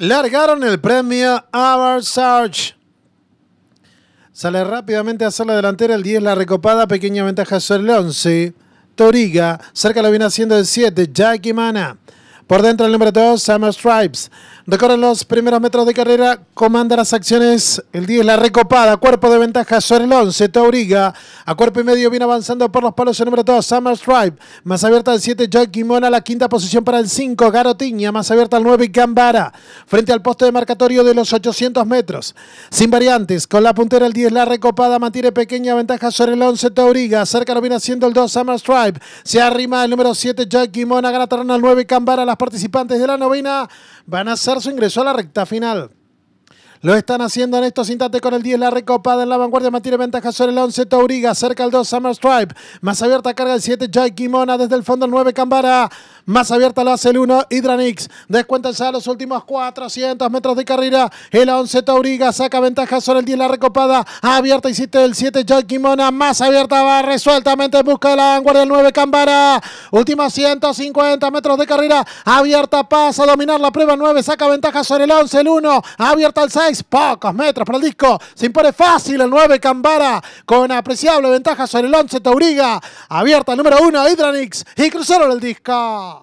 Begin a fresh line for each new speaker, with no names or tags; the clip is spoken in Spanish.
Largaron el premio Avar Sarge. Sale rápidamente a hacer la delantera el 10, la recopada, pequeña ventaja sobre el 11. Toriga, cerca lo viene haciendo el 7, Jackie Mana. Por dentro el número 2, Summer Stripes. Recorren los primeros metros de carrera, comanda las acciones. El 10 la recopada, cuerpo de ventaja sobre el 11, Tauriga. A cuerpo y medio viene avanzando por los palos el número 2, Summer Stripe. Más abierta el 7, Joy Kimona. La quinta posición para el 5, Garotiña. Más abierta el 9, Gambara. Frente al poste de marcatorio de los 800 metros. Sin variantes, con la puntera el 10 la recopada, mantiene pequeña ventaja sobre el 11, Tauriga. Cerca lo viene haciendo el 2, Summer Stripe. Se arrima el número 7, Joy Kimona. Gana terreno al 9, Gambara. Las participantes de la novena van a hacer su ingreso a la recta final. Lo están haciendo en estos instantes con el 10, la recopada en la vanguardia, mantiene ventaja sobre el 11, Tauriga, cerca el 2, Summer Stripe, más abierta carga el 7, Jai Kimona, desde el fondo el 9, Cambara, más abierta lo hace el 1, Hidranix, descuéntense a los últimos 400 metros de carrera. El 11 Tauriga saca ventaja sobre el 10, la recopada. Abierta hiciste el 7, John Más abierta va resueltamente en busca de la vanguardia el 9, Cambara. Últimos 150 metros de carrera. Abierta pasa a dominar la prueba 9. Saca ventaja sobre el 11, el 1. Abierta el 6. Pocos metros para el disco. Se impone fácil el 9, Cambara. Con apreciable ventaja sobre el 11, Tauriga. Abierta el número 1, Hydranix. Y cruzaron el disco.